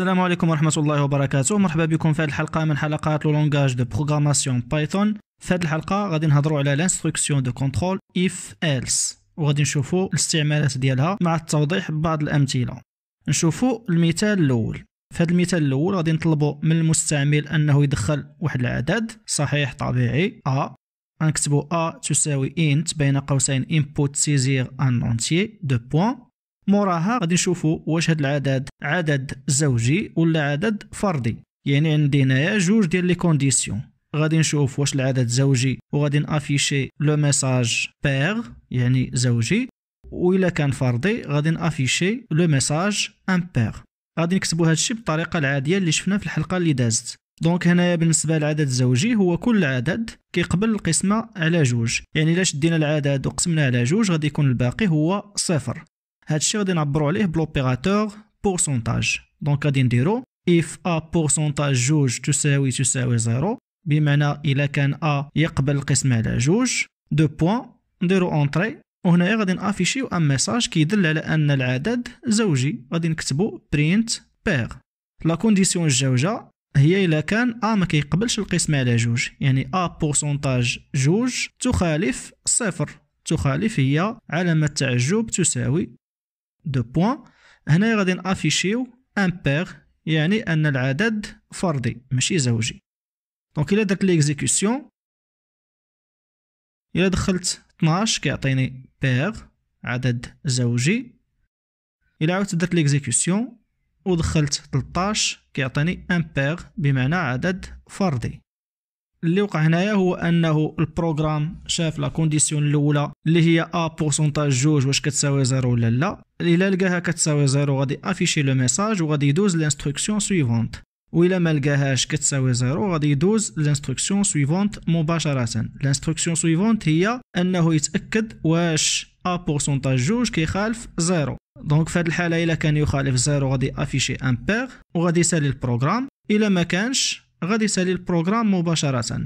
السلام عليكم ورحمة الله وبركاته مرحبا بكم في هذه الحلقة من حلقات لو لونغاج دو بروغراماسيون بايثون في هذه الحلقة غادي نهضروا على لانستركسيون دو كونترول اف ايلس وغادي نشوفوا الاستعمالات ديالها مع التوضيح ببعض الأمثلة نشوفوا المثال الأول في هذا المثال الأول غادي نطلبوا من المستعمل أنه يدخل واحد العدد صحيح طبيعي A غنكتبوا A تساوي int بين قوسين input سيزير ان entier دو بوان موراها غادي نشوفوا واش هاد العدد عدد زوجي ولا عدد فردي يعني عندي هنايا جوج ديال لي كونديسيون غادي نشوف واش العدد زوجي وغادي نافيشي لو ميساج بير يعني زوجي وإلا كان فردي غادي نافيشي لو ميساج ان بير غادي نكتبوا هذا الشيء بالطريقه العاديه اللي شفنا في الحلقه اللي دازت دونك هنايا بالنسبه للعدد الزوجي هو كل عدد كيقبل القسمه على جوج يعني الا شدينا العدد وقسمناه على جوج غادي يكون الباقي هو صفر هادشي غادي نعبرو عليه بلوبيراتور بورسونتاج دونك غادي نديرو if a بورسونتاج جوج تساوي تساوي زيرو بمعنى الا كان ا يقبل القسمة على جوج دو بوان نديرو اونتري وهنايا غادي نافيشيو ان ميساج كيدل على ان العدد زوجي غادي نكتبو برينت بير لا كونديسيون الجوجة هي الا كان ا ما كيقبلش القسمة على جوج يعني ا بورسونتاج جوج تخالف صفر تخالف هي علامة تعجب تساوي دو بوان هنا غادي نافيشيو ان بير يعني ان العدد فردي ماشي زوجي دونك الا درت ليكزيكسيون الا دخلت 12 كيعطيني بير عدد زوجي الا عاودت درت ليكزيكسيون ودخلت 13 كيعطيني ان بير بمعنى عدد فردي اللي وقع هنايا هو انه البروغرام شاف لا كونديسيون الاولى اللي هي ا بورسونتاج جوج واش كتساوي زيرو ولا لا الا لقاها كتساوي زيرو غادي افيشي لو ميساج وغادي يدوز لانستركسيون سويفونت وإلا ما لقاهاش كتساوي زيرو غادي يدوز لانستركسيون سويفونت مباشرة لانستركسيون سويفونت هي أنه يتأكد واش أ بورسونتاج جوج كيخالف زيرو دونك في هذه الحالة إلا كان يخالف زيرو غادي أفيشي أمبير وغادي يسالي البروغرام إلا ما كانش غادي يسالي البروغرام مباشره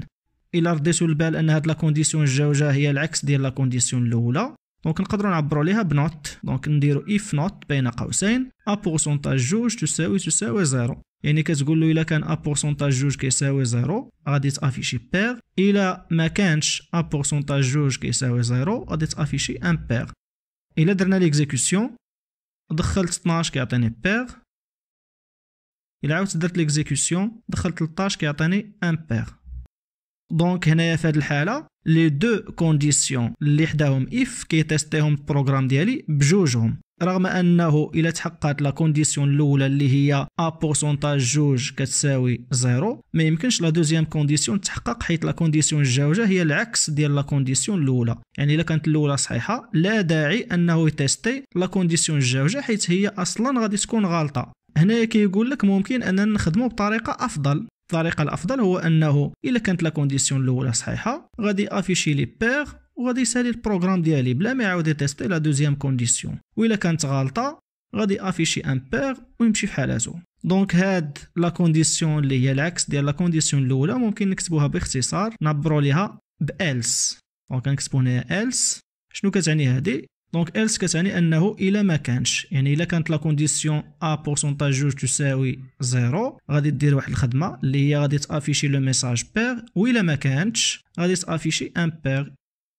الا رديتو البال ان هاد لا كونديسيون الجوجه هي العكس ديال لا كونديسيون الاولى دونك نقدروا نعبروا ليها بنوت دونك نديرو اف نوت بين قوسين ا بورسونتاج جوج تساوي تساوي زيرو يعني كتقول له الا كان ا بورسونتاج جوج كيساوي زيرو غادي تافيشي بير الا ما كانش ا بورسونتاج جوج كيساوي زيرو غادي تافيشي ان بير الا درنا ليكزيكوسيون دخلت 12 كيعطيني بير الا عاودت درت ليكزيكسيون دخلت 13 كيعطيني امبير دونك هنايا في هذه الحاله لي دو كونديسيون اللي حداهم اف كيتيستيهم البروغرام ديالي بجوجهم رغم انه الى تحققت لا كونديسيون الاولى اللي هي ا بورسونتاج جوج كتساوي زيرو ما يمكنش لا دوزيام كونديسيون تحقق حيت لا كونديسيون الجاوجه هي العكس ديال لا كونديسيون الاولى يعني الا كانت الاولى صحيحه لا داعي انه يتيستي لا كونديسيون الجاوجه حيت هي اصلا غادي تكون غالطه هنايا كيقول لك ممكن اننا نخدمه بطريقه افضل الطريقه الافضل هو انه الا كانت لا كونديسيون الاولى صحيحه غادي افيشي لي بير وغادي يسالي البروغرام ديالي بلا ما يعاود يتيستي لا دوزيام كونديسيون والا كانت غالطه غادي افيشي ان بير ويمشي فحال هاتو دونك هاد لا كونديسيون اللي هي العكس ديال لا كونديسيون الاولى ممكن نكتبوها باختصار نعبروا ليها بالس دونك نكتبو هنا الس شنو كتعني هادي دونك إلس كتعني أنه إلا ما كانش يعني إلا كانت لا كونديسيون أ بورسونتاج جوج تساوي زيرو غادي دير واحد الخدمة اللي هي غادي تافيشي لو ميساج بير والى ما كانتش غادي تافيشي أن بير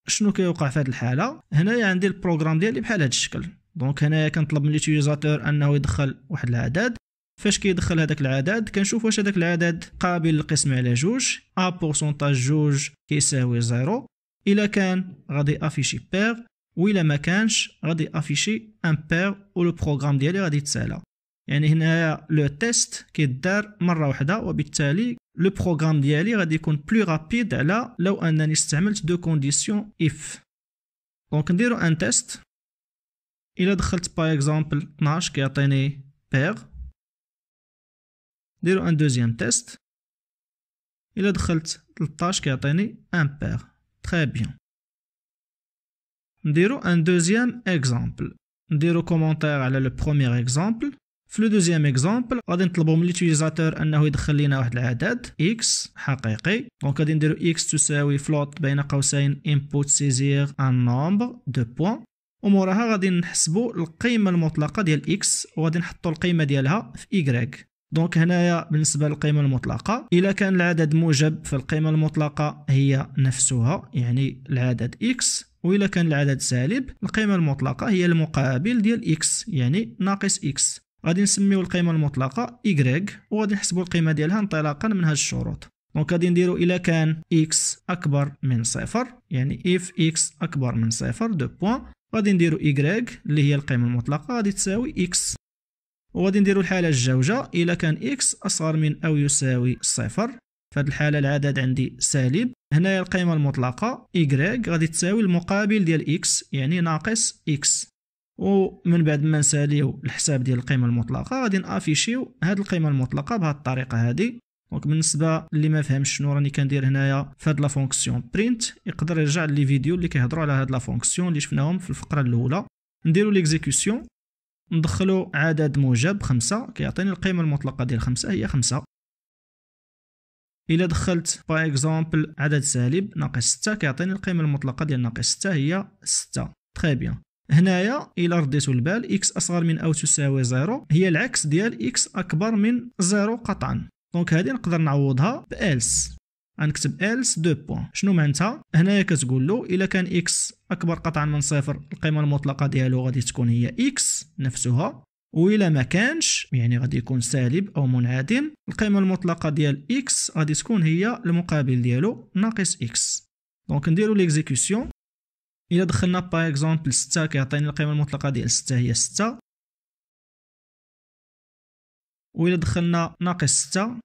شنو كيوقع في هذه الحالة هنايا عندي البروغرام ديالي بحال هذا الشكل دونك هنايا كنطلب من ليتيزاتور أنه يدخل واحد العدد فاش كيدخل هذاك العدد كنشوف واش هذاك العدد قابل للقسم على جوج ا بورسونتاج جوج كيساوي زيرو الا كان غادي افيشي بير وإلا ما كانش غادي افيشي امبير لو بروغرام ديالي غادي يتسالى يعني هنايا لو تيست كيدار مره واحده وبالتالي لو بروغرام ديالي غادي يكون بلو رابيد على لو انني استعملت دو كونديسيون اف دونك نديرو ان تيست الا دخلت باغ اكزومبل 12 كيعطيني بير نديرو ان دوزيام تيست الا دخلت 13 كيعطيني امبير تري بيان نديرو ان دوزيام اكزامبل نديرو كومونتير على لو بروميير اكزامبل في لو دوزيام اكزامبل غادي نطلبو من ليتيزاتور انه يدخل لينا واحد العدد اكس حقيقي دونك غادي نديرو اكس تساوي فلوت بين قوسين انبوت سيزير ان نومبر دو بوان وموراها غادي نحسبو القيمه المطلقه ديال اكس وغادي نحطو القيمه ديالها في ايغريك دونك هنايا بالنسبه للقيمه المطلقه الا كان العدد موجب فالقيمه المطلقه هي نفسها يعني العدد اكس وإلا كان العدد سالب القيمة المطلقة هي المقابل ديال إكس يعني ناقص إكس غادي نسميو القيمة المطلقة Y وغادي نحسبو القيمة ديالها انطلاقا من هاد الشروط دونك غادي نديرو إلا كان X أكبر من صفر يعني if X أكبر من صفر دو بوان غادي نديرو Y اللي هي القيمة المطلقة غادي تساوي X وغادي نديرو الحالة الجوجة إلا كان X أصغر من أو يساوي صفر فهاد الحالة العدد عندي سالب هنايا القيمة المطلقة y غادي تساوي المقابل ديال x يعني ناقص x ومن بعد ما نساليو الحساب ديال القيمة المطلقة غادي نافيشيو هاد القيمة المطلقة بهاد الطريقة هادي دونك بالنسبة اللي ما فهمش شنو راني كندير هنايا في هاد لافونكسيون برينت يقدر يرجع لي فيديو اللي كيهضروا على هاد لافونكسيون اللي شفناهم في الفقرة الأولى نديرو ليكزيكسيون ندخلو عدد موجب خمسة كيعطيني القيمة المطلقة ديال خمسة هي خمسة الا دخلت باغ اكزومبل عدد سالب ناقص 6 كيعطيني القيمه المطلقه ديال ناقص 6 هي 6 تري بيان هنايا الا رديتو البال اكس اصغر من او تساوي 0 هي العكس ديال اكس اكبر من 0 قطعا دونك هذه نقدر نعوضها بالس غنكتب الس دو بوان شنو معناتها هنايا كتقول له الا كان اكس اكبر قطعا من صفر القيمه المطلقه ديالو غادي تكون هي اكس نفسها وإلا ما كانش يعني غادي يكون سالب أو منعدم القيمة المطلقة ديال إكس غادي تكون هي المقابل ديالو ناقص إكس دونك نديرو ليكزيكسيون إلا دخلنا باغ إكزومبل ستة كيعطيني القيمة المطلقة ديال ستة هي ستة وإلا دخلنا ناقص ستة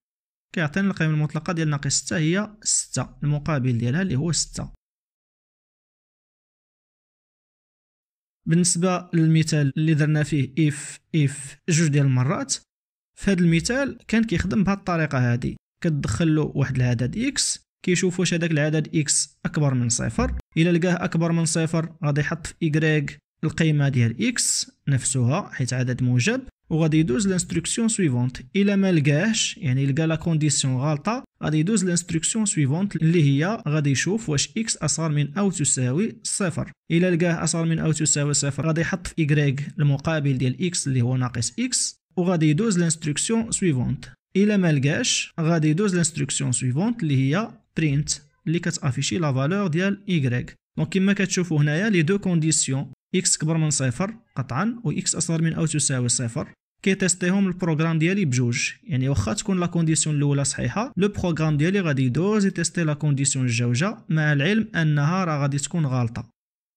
كيعطينا القيمة المطلقة ديال ناقص ستة هي ستة المقابل ديالها اللي هو ستة بالنسبه للمثال اللي درنا فيه اف اف جوج ديال المرات فهاد المثال كان كيخدم بهاد الطريقه هادي كتدخل له واحد العدد اكس كيشوف واش هذاك العدد اكس اكبر من صفر الا لقاه اكبر من صفر غادي يحط في y القيمه ديال اكس نفسها حيت عدد موجب وغادي يدوز لانستركسيون سويفونت الا ما لقاهش يعني لقى لا كونديسيون غالطه غادي يدوز لانستركسيون سويفونت اللي هي غادي يشوف واش اكس اصغر من او تساوي صفر الا لقاه اصغر من او تساوي صفر غادي يحط في ايغريك المقابل ديال اكس اللي هو ناقص اكس وغادي يدوز لانستركسيون سويفونت الا ما لقاش غادي يدوز لانستركسيون سويفونت اللي هي برينت اللي كتافيشي لا فالور ديال ايغريك دونك كما كتشوفوا هنايا لي دو كونديسيون اكس كبر من صفر قطعا و اكس اصغر من او تساوي صفر كيتيستيهم البروغرام ديالي بجوج يعني واخا تكون لا كونديسيون الاولى صحيحه لو بروغرام ديالي غادي يدوز يتيستي لا كونديسيون الجوجه مع العلم انها راه غادي تكون غالطه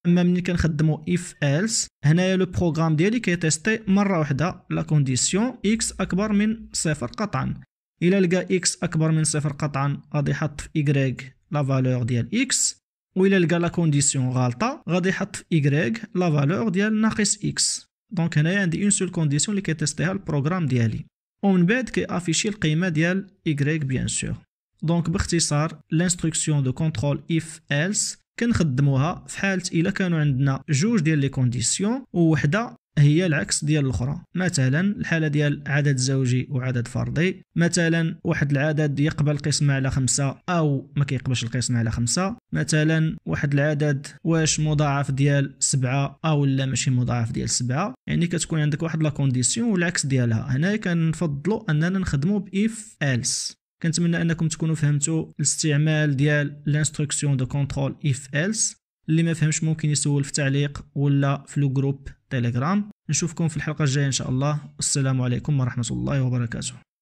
اما ملي كنخدمو اف ايلس هنايا لو بروغرام ديالي كيتيستي مره واحده لا كونديسيون اكس اكبر من صفر قطعا الا لقى اكس اكبر من صفر قطعا غادي يحط في y لا فالور ديال اكس وإلا لقى لا كونديسيون غالطة غادي يحط في إيكغيك لا فالور ديال ناقص إكس دونك هنايا عندي اون سول كونديسيون اللي كيتيستيها البروغرام ديالي ومن بعد كيافيشي القيمة ديال إيكغيك بيان سور دونك باختصار لانستركسيون دو كونترول إف إلس كنخدموها في حالة إلا كانوا عندنا جوج ديال لي كونديسيون ووحدة هي العكس ديال الاخرى مثلا الحاله ديال عدد زوجي وعدد فردي مثلا واحد العدد يقبل القسمة على خمسة او ما كيقبلش القسمه على خمسة مثلا واحد العدد واش مضاعف ديال سبعة او لا ماشي مضاعف ديال سبعة يعني كتكون عندك واحد لا كونديسيون والعكس ديالها هنا كنفضلوا اننا نخدموا بإيف الس كنتمنى انكم تكونوا فهمتوا الاستعمال ديال لانستركسيون دو كونترول إيف الس اللي ما فهمش ممكن يسول في تعليق ولا في لو جروب تيليجرام نشوفكم في الحلقة الجاية إن شاء الله والسلام عليكم ورحمة الله وبركاته